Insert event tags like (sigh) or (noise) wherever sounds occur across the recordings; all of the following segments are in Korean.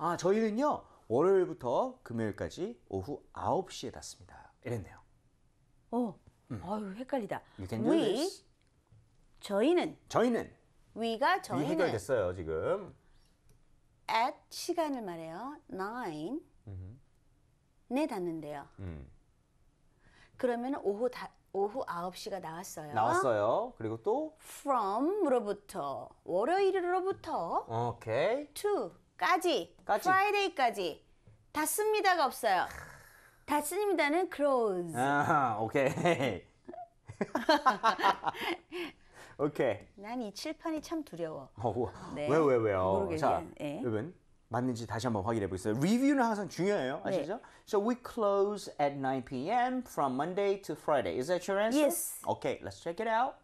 아 저희는요 월요일부터 금요일까지 오후 9시에 닫습니다. 이랬네요. 어, 음. 아유 헷갈리다. We 저희는 저희는 we가 저희는 해결됐어요 지금. at 시간을 말해요. 9 음. 네 닫는데요. 음. 그러면 오후 다, 오후 9시가 나왔어요. 나왔어요. 그리고 또 from으로부터 월요일로부터 으 오케이. to 까지, 까지. 프라이데이까지 다 씁니다가 없어요. 다 씁니다는 close. 아, 오케이. (laughs) 오케이. 난 이 칠판이 참 두려워. 어, 네. 왜, 왜, 왜요? 모르겠네. 자, 네. 여러분. 맞는지 다시 한번 확인해 보겠어요. 리뷰는 항상 중요해요. 네. 아시죠? 네. So we close at 9 p.m. from Monday to Friday. Is that your answer? Yes. Okay, let's check it out.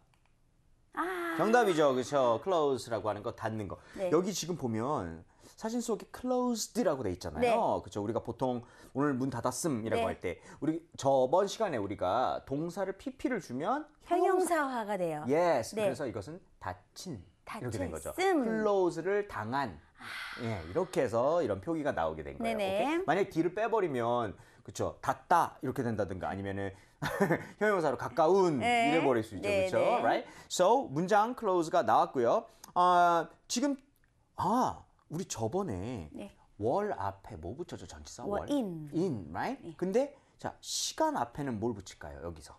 아. 정답이죠. 그렇죠. close라고 하는 거 닫는 거. 네. 여기 지금 보면 사진 속에 closed라고 돼 있잖아요. 네. 그렇죠. 우리가 보통 오늘 문 닫았음이라고 네. 할때 우리 저번 시간에 우리가 동사를 pp를 주면 형용사화가 돼요. Yes. 네. 그래서 이것은 닫힌 이렇게 된 거죠. 씀. close를 당한 아. 예, 이렇게 해서 이런 표기가 나오게 된 거예요. 오케이? 만약 에 d를 빼버리면 그쵸 닫다 이렇게 된다든가 아니면은 (laughs) 형용사로 가까운 네. 이래 버릴 수 있죠. 네, 그쵸죠 네. right? So 문장 close가 나왔고요. 아, 지금 아, 우리 저번에 네. 월 앞에 뭐 붙여줘 전치사 월, in. in, right? 네. 근데 자 시간 앞에는 뭘 붙일까요? 여기서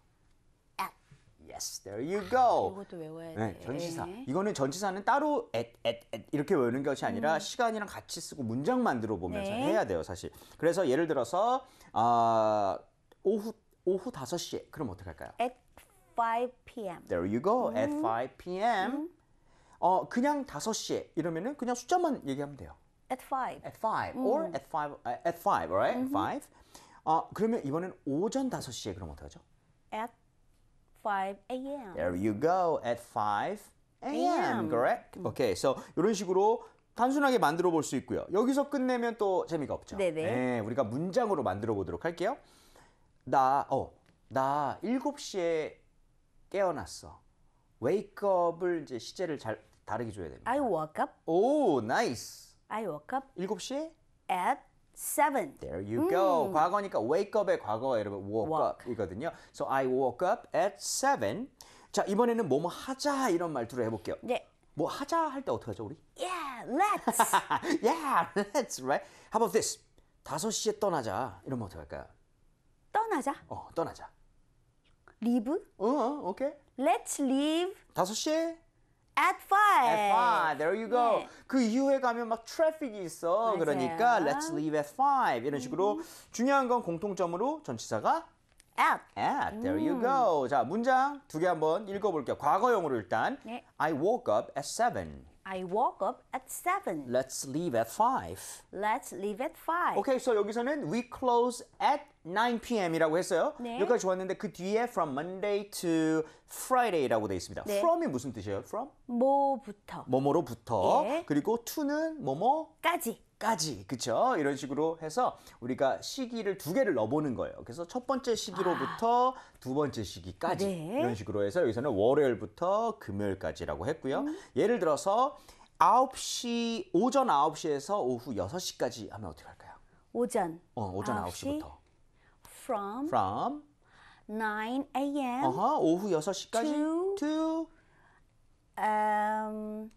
at. 아, yes, there you go. 아, 이것도 외워야 네, 전치사. 이거는 전치사는 따로 at, at, at 이렇게 외우는 것이 아니라 음. 시간이랑 같이 쓰고 문장 만들어 보면서 네. 해야 돼요, 사실. 그래서 예를 들어서 아 오후 오후 5시에 그럼 어떻게 할까요? At 5 p.m. There you go. 음. At 5 p.m. 음. 어, 그냥 5시에 이러면은 그냥 숫자만 얘기하면 돼요. At 5. At 5 or 음. at 5 uh, at 5, right? At 음. 5. 어, 그러면 이번엔 오전 5시에 그럼 어떻게 하죠? At 5 a.m. There you go. At 5 a.m. correct? 음. Okay. So 이런 식으로 단순하게 만들어 볼 수 있고요. 여기서 끝내면 또 재미가 없죠. 네 네, 우리가 문장으로 만들어 보도록 할게요. 나, 어, 나 7시에 깨어났어. wake up을 이제 시제를 잘 다르게 줘야 됩니다. I woke up. 오, nice. I woke up 7시에 at 7. There you go. 과거니까 wake up의 과거 여러분 woke, Walk. up이거든요. So I woke up at 7. 자, 이번에는 뭐뭐 하자 이런 말투로 해 볼게요. 네. 뭐 하자 할 때 어떻게 하죠, 우리? Yeah, let's. yeah, let's, right? How about this? 5시에 떠나자. 이러면 어떻게 할까요? 떠나자. 어, 떠나자. leave? 어, 오케이. Let's leave 5시에 at 5. at 5. There you go. 네. 그 이후에 가면 막 트래픽이 있어. 맞아요. 그러니까 let's leave at 5. 이런 식으로 음. 중요한 건 공통점으로 전치사가 at. at. There you 음. go. 자, 문장 두 개 한번 읽어 볼게요. 과거형으로 일단 네. I woke up at 7. I woke up at 7. Let's leave at 5. Let's leave at 5. okay, so 여기서는 we close at 9 p.m.이라고 했어요. 네. 여기까지 좋았는데 그 뒤에 from Monday to Friday라고 되어 있습니다. 네. from이 무슨 뜻이에요? from? 뭐부터. 뭐뭐로부터. 예. 그리고 to는 뭐뭐까지. 까지 그쵸 이런 식으로 해서 우리가 시기를 두 개를 넣어보는 거예요 그래서 첫 번째 시기로부터 아. 두 번째 시기까지 아, 네. 이런 식으로 해서 여기서는 월요일부터 금요일까지라고 했고요 음. 예를 들어서 9시 오전 9시에서 오후 6시까지 하면 어떻게 할까요? 오전 어, 오전 9시. 9시부터 from from 9 a.m. 어허, 오후 6시까지 to, to um,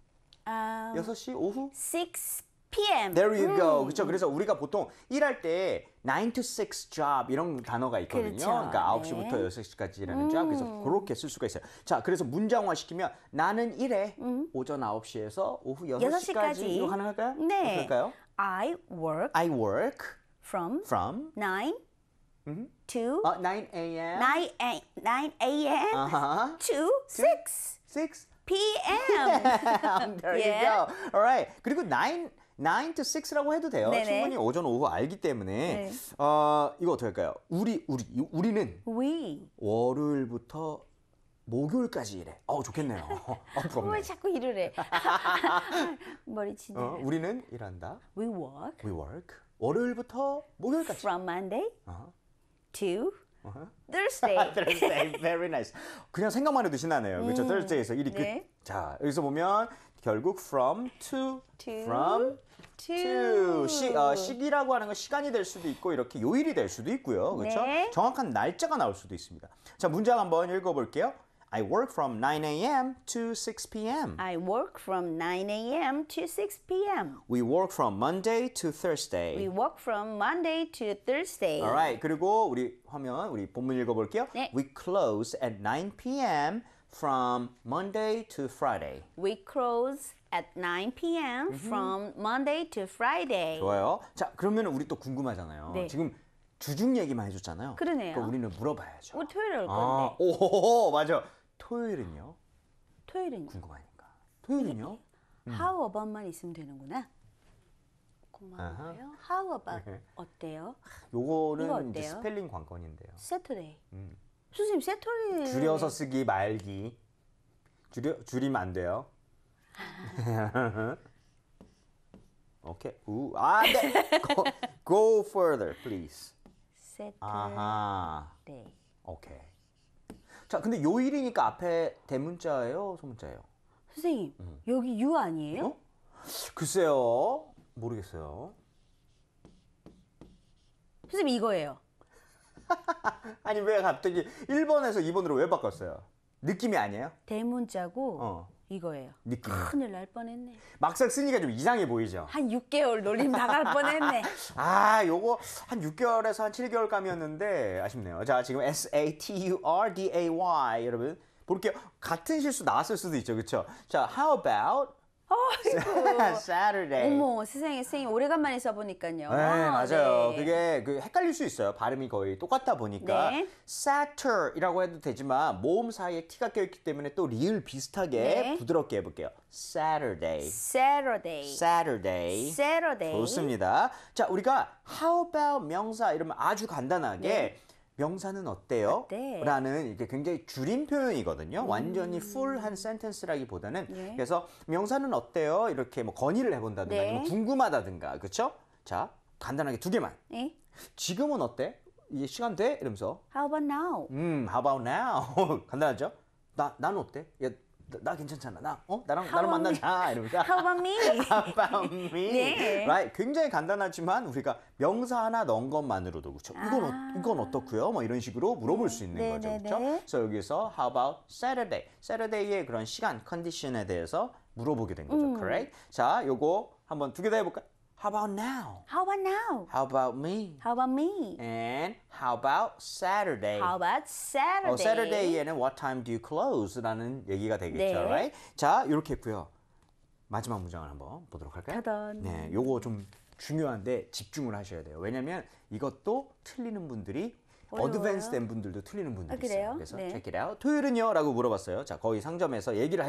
um, 6시 오후 6 PM. There you go. 그렇죠. 그래서 우리가 보통 일할 때 9 to 6 job 이런 단어가 있거든요. 그렇죠. 그러니까 9시부터 6시까지 라는 음. job. 그래서 음. 그렇게 쓸 수가 있어요. 자, 그래서 문장화 시키면 나는 일해 음. 오전 9시에서 오후 6시까지, 6시까지. 이거 가능할까요? 네. 그럴까요? I work. I work from from 9 음. to 어, 9 a.m. 9 a, 9 a.m. Uh-huh. to 6 6 PM. Yeah, there you go. All right. 그리고 9 9 to 6라고 해도 돼요. 네네. 충분히 오전 오후 알기 때문에 네. 어, 이거 어떻게 할까요? 우리 우리 우리는 we 월요일부터 목요일까지 일해. 어 좋겠네요. 아, (laughs) 부럽네. 왜 자꾸 일을 해? (laughs) 머리 치네. 어, 우리는 일한다. We work. We work. 월요일부터 목요일까지. From Monday 어. to 어? Thursday. (laughs) Thursday. Very nice. 그냥 생각만 해도 신나네요. 그렇죠. 음. Thursday에서 일이 네. 그. 자 여기서 보면 결국 from to, to from to 시, 어, 시기라고 하는 건 시간이 될 수도 있고 이렇게 요일이 될 수도 있고요. 그렇죠? 네. 정확한 날짜가 나올 수도 있습니다. 자 문장 한번 읽어볼게요. I work from 9 a.m. to 6 p.m. I work from 9 a.m. to 6 p.m. We work from Monday to Thursday. We work from Monday to Thursday. Alright, 그리고 우리 화면 우리 본문 읽어볼게요. 네. We close at 9 p.m. from Monday to Friday. We close at 9 p.m. Mm-hmm. from Monday to Friday. 좋아요. 자, 그러면 우리 또 궁금하잖아요. 네. 지금 주중 얘기만 해줬잖아요. 그러네요. 그럼 우리는 물어봐야죠. 오 토요일 올 건데. 아, 오호호 맞아. 토요일은요? 토요일은 궁금하니까. 토요일은요? 네, 네. 음. How about만 있으면 되는구나. 고마워요. How about 네. 어때요? 요거는 이제 어때요? 스펠링 관건인데요. Saturday. 음. 선생님 Saturday 줄여서 쓰기 말기. 줄여 줄이면 안 돼요. (laughs) 오케이. 우. 아, 네. go, go further, please. Saturday. 아하. 오케이. 자, 근데 요일이니까 앞에 대문자예요, 소문자예요? 선생님, 음. 여기 유 아니에요? 어? 글쎄요. 모르겠어요. 선생님, 이거예요. (laughs) 아니, 왜 갑자기 1번에서 2번으로 왜 바꿨어요? 느낌이 아니에요? 대문자고 어. 이거예요. 느낌. 큰일 날 뻔했네. 막상 쓰니까 좀 이상해 보이죠? 한 6개월 놀림 나갈 뻔했네. (laughs) 아, 요거 한 6개월에서 한 7개월 감이었는데 아쉽네요. 자, 지금 S A T U R D A Y 여러분 볼게요. 같은 실수 나왔을 수도 있죠, 그렇죠? 자, how about Saturday. 어머 세상에 선생님 오래간만에 써보니까요. 네 아, 맞아요. 네. 그게 그 헷갈릴 수 있어요. 발음이 거의 똑같다 보니까 네. Satter이라고 해도 되지만 모음 사이에 t가 껴있기 때문에 또 리을 비슷하게 네. 부드럽게 해볼게요. Saturday. Saturday. Saturday. Saturday. 좋습니다. 자 우리가 how about 명사 이러면 아주 간단하게. 네. 명사는 어때요? 어 라는 이게 렇 굉장히 줄임 표현이거든요. 음. 완전히 풀 한 센텐스라기보다는 예. 그래서 명사는 어때요? 이렇게 뭐 건의를 해본다든가 네. 아 궁금하다든가 그렇죠? 자 간단하게 두 개만. 예? 지금은 어때? 이게 시간 돼? 이러면서 How about now? 음, How about now? (laughs) 간단하죠? 나, 난 어때? 야, 나 괜찮잖아. 나 어? 나랑 How 나랑 만나자. 이러니까 How about me? How about me? 네. Right? 굉장히 간단하지만 우리가 명사 하나 넣은 것만으로도 그렇죠. 이건 어, 아. 어, 이건 어떻고요? 뭐 이런 식으로 물어볼 수 있는 네, 거죠. 네, 그렇죠? 그래서 여기서 how about Saturday? Saturday의 그런 시간 컨디션에 대해서 물어보게 된 거죠. 음. correct? 자, 요거 한번 두 개 다 해볼까요? How about now? How about now? How about me? How about me? And how about Saturday? How about Saturday? 어, Saturday에는 what time do you close? 라는 얘기가 되겠죠. 네. Right? 자, 이렇게 했고요. 마지막 문장을 한번 보도록 할까요? 짜잔. 네, 요거 좀 중요한데 집중을 하셔야 돼요. 왜냐면 이것도 틀리는 분들이 어려워요? 어드밴스된 분들도 틀리는 분들이 아, 있어요. 그래서 네. check it out. 토요일은요? 라고 물어봤어요. 자, 거의 상점에서 얘기를 하-